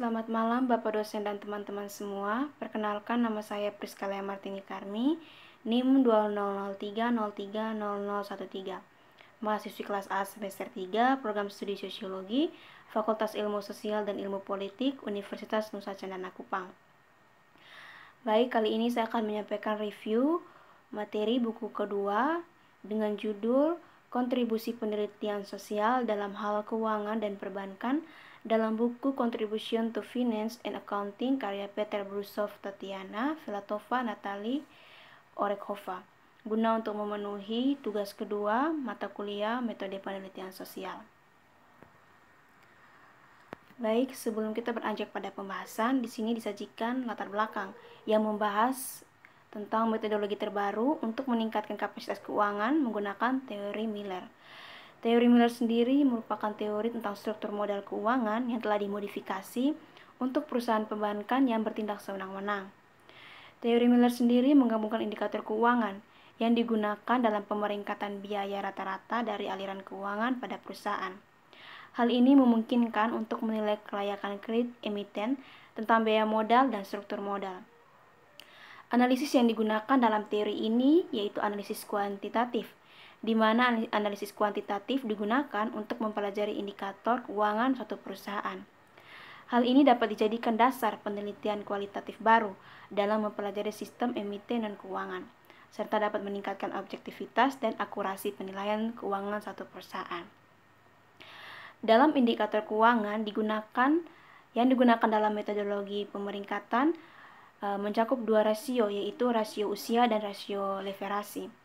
Selamat malam Bapak dosen dan teman-teman semua. Perkenalkan nama saya Priskala Martini Karmi, NIM 2003030013. Mahasiswi kelas A semester 3, program studi sosiologi, Fakultas Ilmu Sosial dan Ilmu Politik, Universitas Nusa Cendana Kupang. Baik, kali ini saya akan menyampaikan review materi buku kedua dengan judul Kontribusi Penelitian Sosial dalam Hal Keuangan dan Perbankan dalam buku Contribution to Finance and Accounting karya Peter Brusov Tatiana, Filatova Natali Orekhova. Guna untuk memenuhi tugas kedua mata kuliah metode penelitian sosial. Baik, sebelum kita beranjak pada pembahasan, di sini disajikan latar belakang yang membahas tentang metodologi terbaru untuk meningkatkan kapasitas keuangan menggunakan teori Miller. Teori Miller sendiri merupakan teori tentang struktur modal keuangan yang telah dimodifikasi untuk perusahaan perbankan yang bertindak sewenang-wenang. Teori Miller sendiri menggabungkan indikator keuangan yang digunakan dalam pemeringkatan biaya rata-rata dari aliran keuangan pada perusahaan. Hal ini memungkinkan untuk menilai kelayakan kredit emiten tentang biaya modal dan struktur modal. Analisis yang digunakan dalam teori ini yaitu analisis kuantitatif, di mana analisis kuantitatif digunakan untuk mempelajari indikator keuangan suatu perusahaan. Hal ini dapat dijadikan dasar penelitian kualitatif baru dalam mempelajari sistem emiten dan keuangan, serta dapat meningkatkan objektivitas dan akurasi penilaian keuangan suatu perusahaan. Dalam indikator keuangan digunakan yang digunakan dalam metodologi pemeringkatan eh, mencakup dua rasio yaitu rasio usia dan rasio leverasi.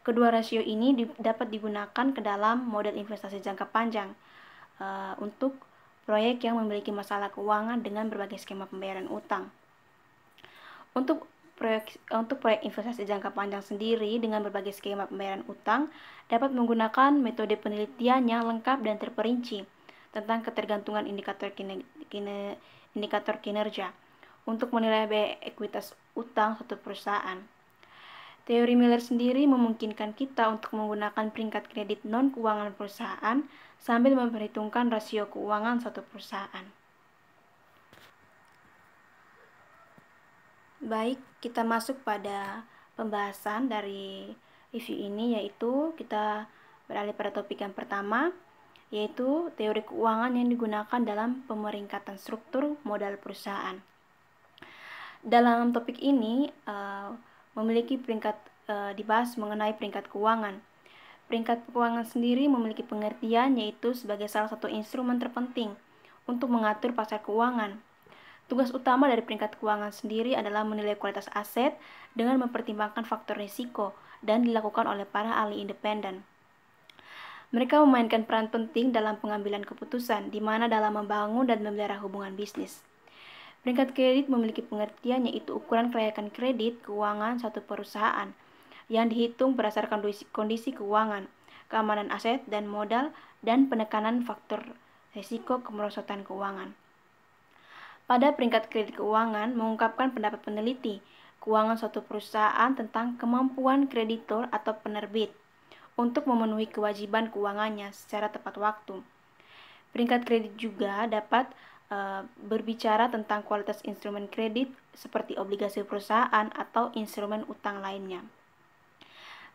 Kedua rasio ini di, dapat digunakan ke dalam model investasi jangka panjang uh, untuk proyek yang memiliki masalah keuangan dengan berbagai skema pembayaran utang. Untuk proyek untuk proyek investasi jangka panjang sendiri dengan berbagai skema pembayaran utang dapat menggunakan metode penelitian yang lengkap dan terperinci tentang ketergantungan indikator kine, kine, indikator kinerja untuk menilai biaya ekuitas utang suatu perusahaan. Teori Miller sendiri memungkinkan kita untuk menggunakan peringkat kredit non-keuangan perusahaan sambil memperhitungkan rasio keuangan satu perusahaan. Baik, kita masuk pada pembahasan dari review ini yaitu kita beralih pada topik yang pertama yaitu teori keuangan yang digunakan dalam pemeringkatan struktur modal perusahaan. Dalam topik ini uh, memiliki peringkat e, dibahas mengenai peringkat keuangan. Peringkat keuangan sendiri memiliki pengertian yaitu sebagai salah satu instrumen terpenting untuk mengatur pasar keuangan. Tugas utama dari peringkat keuangan sendiri adalah menilai kualitas aset dengan mempertimbangkan faktor risiko dan dilakukan oleh para ahli independen. Mereka memainkan peran penting dalam pengambilan keputusan, di mana dalam membangun dan memelihara hubungan bisnis. Peringkat kredit memiliki pengertian yaitu ukuran kelayakan kredit keuangan satu perusahaan yang dihitung berdasarkan kondisi, kondisi keuangan, keamanan aset dan modal, dan penekanan faktor risiko kemerosotan keuangan. Pada peringkat kredit keuangan mengungkapkan pendapat peneliti keuangan suatu perusahaan tentang kemampuan kreditor atau penerbit untuk memenuhi kewajiban keuangannya secara tepat waktu. Peringkat kredit juga dapat Eh, berbicara tentang kualitas instrumen kredit seperti obligasi perusahaan atau instrumen utang lainnya.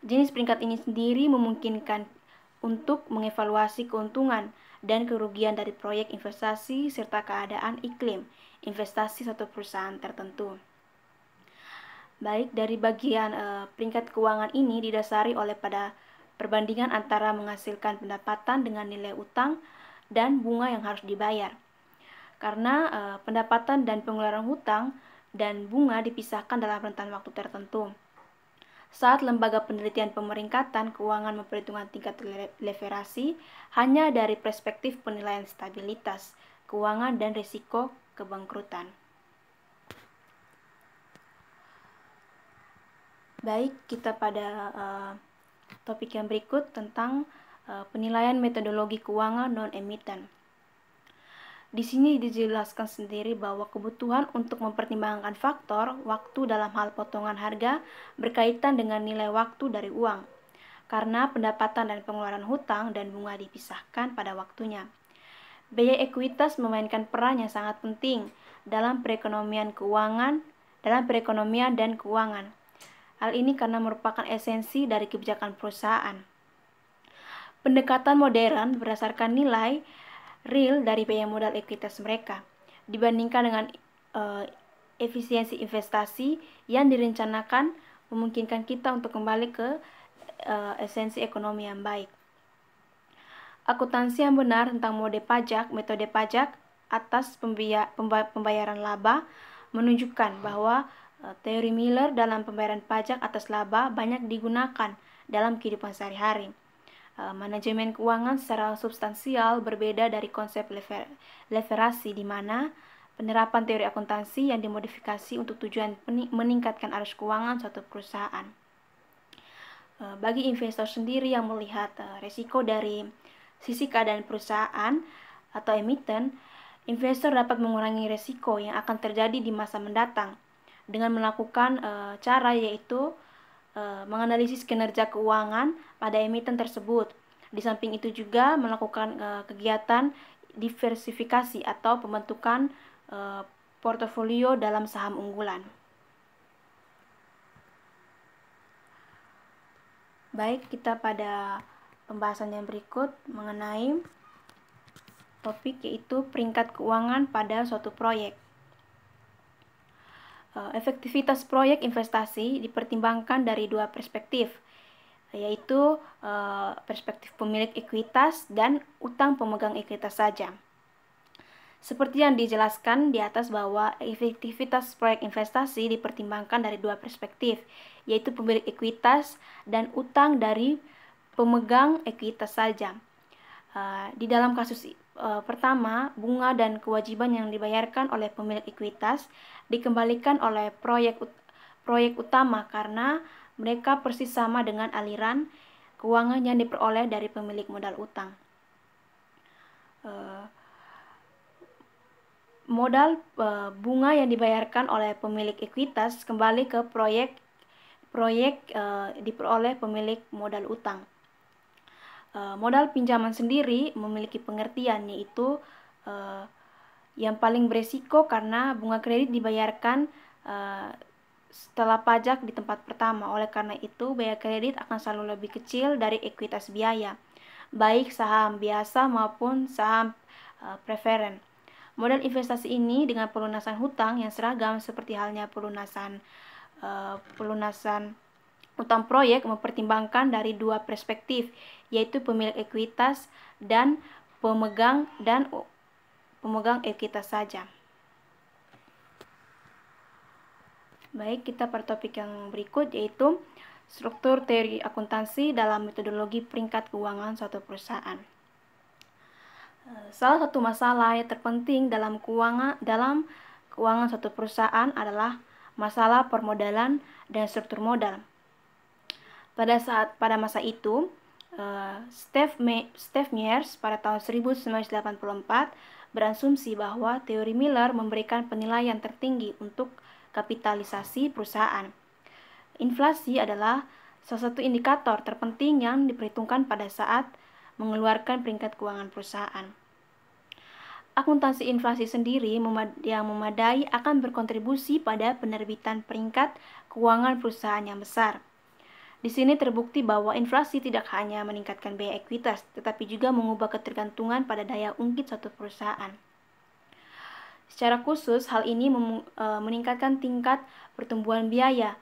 Jenis peringkat ini sendiri memungkinkan untuk mengevaluasi keuntungan dan kerugian dari proyek investasi serta keadaan iklim investasi satu perusahaan tertentu. Baik dari bagian e, peringkat keuangan ini didasari oleh pada perbandingan antara menghasilkan pendapatan dengan nilai utang dan bunga yang harus dibayar karena uh, pendapatan dan pengeluaran hutang dan bunga dipisahkan dalam rentan waktu tertentu. Saat lembaga penelitian pemeringkatan keuangan memperhitungkan tingkat leverasi hanya dari perspektif penilaian stabilitas, keuangan dan risiko kebangkrutan. Baik, kita pada uh, topik yang berikut tentang uh, penilaian metodologi keuangan non-emiten. Di sini dijelaskan sendiri bahwa kebutuhan untuk mempertimbangkan faktor waktu dalam hal potongan harga berkaitan dengan nilai waktu dari uang. Karena pendapatan dan pengeluaran hutang dan bunga dipisahkan pada waktunya. Biaya ekuitas memainkan peran yang sangat penting dalam perekonomian keuangan, dalam perekonomian dan keuangan. Hal ini karena merupakan esensi dari kebijakan perusahaan. Pendekatan modern berdasarkan nilai real dari biaya modal ekuitas mereka dibandingkan dengan uh, efisiensi investasi yang direncanakan memungkinkan kita untuk kembali ke uh, esensi ekonomi yang baik. Akuntansi yang benar tentang mode pajak, metode pajak atas pembia, pembayaran laba menunjukkan bahwa uh, teori Miller dalam pembayaran pajak atas laba banyak digunakan dalam kehidupan sehari-hari. Eh, manajemen keuangan secara substansial berbeda dari konsep lever leverasi di mana penerapan teori akuntansi yang dimodifikasi untuk tujuan meningkatkan arus keuangan suatu perusahaan. Eh, bagi investor sendiri yang melihat eh, resiko dari sisi keadaan perusahaan atau emiten, investor dapat mengurangi resiko yang akan terjadi di masa mendatang dengan melakukan cara yaitu Eh, menganalisis kinerja keuangan pada emiten tersebut. Di samping itu juga melakukan e, kegiatan diversifikasi atau pembentukan e, portofolio dalam saham unggulan. Baik, kita pada pembahasan yang berikut mengenai topik yaitu peringkat keuangan pada suatu proyek. Eh, efektivitas proyek investasi dipertimbangkan dari dua perspektif, yaitu eh, perspektif pemilik ekuitas dan utang pemegang ekuitas saja. Seperti yang dijelaskan di atas bahwa efektivitas proyek investasi dipertimbangkan dari dua perspektif, yaitu pemilik ekuitas dan utang dari pemegang ekuitas saja. Eh, di dalam kasus eh, pertama, bunga dan kewajiban yang dibayarkan oleh pemilik ekuitas dikembalikan oleh proyek ut proyek utama karena mereka persis sama dengan aliran keuangan yang diperoleh dari pemilik modal utang. Eh, modal bunga yang dibayarkan oleh pemilik ekuitas kembali ke proyek proyek uh, diperoleh pemilik modal utang. Eh, modal pinjaman sendiri memiliki pengertian yaitu uh, yang paling beresiko karena bunga kredit dibayarkan uh, setelah pajak di tempat pertama. Oleh karena itu, biaya kredit akan selalu lebih kecil dari ekuitas biaya, baik saham biasa maupun saham uh, preferen. Modal investasi ini dengan pelunasan hutang yang seragam seperti halnya pelunasan uh, pelunasan utang proyek mempertimbangkan dari dua perspektif, yaitu pemilik ekuitas dan pemegang dan pemegang ekuitas saja. Baik, kita per topik yang berikut yaitu struktur teori akuntansi dalam metodologi peringkat keuangan suatu perusahaan. Eh, salah satu masalah yang terpenting dalam keuangan dalam keuangan suatu perusahaan adalah masalah permodalan dan struktur modal. Pada saat pada masa itu, Eh, Steph, Steve, May, pada tahun 1984 berasumsi bahwa teori Miller memberikan penilaian tertinggi untuk kapitalisasi perusahaan. Inflasi adalah salah satu indikator terpenting yang diperhitungkan pada saat mengeluarkan peringkat keuangan perusahaan. Akuntansi inflasi sendiri yang memadai akan berkontribusi pada penerbitan peringkat keuangan perusahaan yang besar. Di sini terbukti bahwa inflasi tidak hanya meningkatkan biaya ekuitas, tetapi juga mengubah ketergantungan pada daya ungkit suatu perusahaan. Secara khusus, hal ini e, meningkatkan tingkat pertumbuhan biaya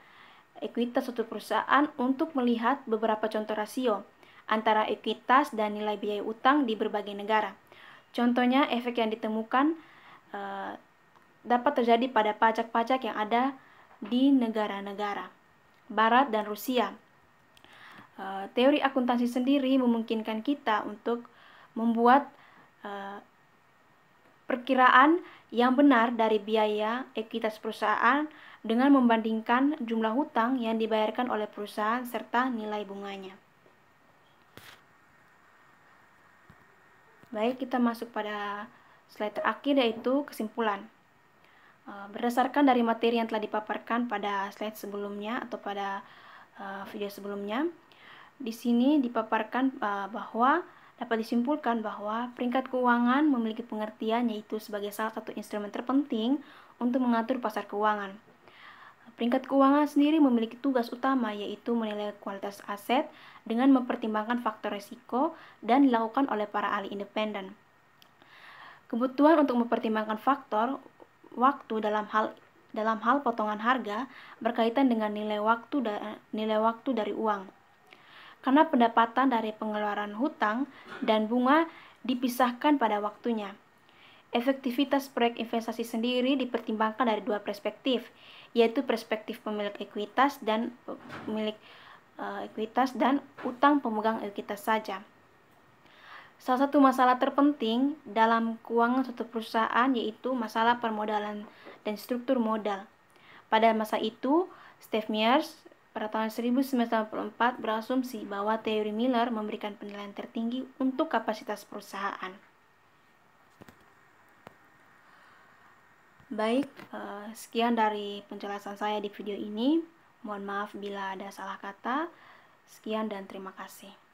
ekuitas suatu perusahaan untuk melihat beberapa contoh rasio antara ekuitas dan nilai biaya utang di berbagai negara. Contohnya, efek yang ditemukan e, dapat terjadi pada pajak-pajak yang ada di negara-negara Barat dan Rusia Eh, teori akuntansi sendiri memungkinkan kita untuk membuat eh, perkiraan yang benar dari biaya ekuitas perusahaan dengan membandingkan jumlah hutang yang dibayarkan oleh perusahaan serta nilai bunganya. Baik, kita masuk pada slide terakhir yaitu kesimpulan. Eh, berdasarkan dari materi yang telah dipaparkan pada slide sebelumnya atau pada video sebelumnya, di sini dipaparkan eh, bahwa dapat disimpulkan bahwa peringkat keuangan memiliki pengertian yaitu sebagai salah satu instrumen terpenting untuk mengatur pasar keuangan. Peringkat keuangan sendiri memiliki tugas utama yaitu menilai kualitas aset dengan mempertimbangkan faktor risiko dan dilakukan oleh para ahli independen. Kebutuhan untuk mempertimbangkan faktor waktu dalam hal dalam hal potongan harga berkaitan dengan nilai waktu da, nilai waktu dari uang karena pendapatan dari pengeluaran hutang dan bunga dipisahkan pada waktunya. Efektivitas proyek investasi sendiri dipertimbangkan dari dua perspektif, yaitu perspektif pemilik ekuitas dan pemilik eh, ekuitas dan utang pemegang ekuitas saja. Salah satu masalah terpenting dalam keuangan suatu perusahaan yaitu masalah permodalan dan struktur modal. Pada masa itu, Steve Myers pada tahun 1994 berasumsi bahwa teori Miller memberikan penilaian tertinggi untuk kapasitas perusahaan. Baik, eh, sekian dari penjelasan saya di video ini. Mohon maaf bila ada salah kata. Sekian dan terima kasih.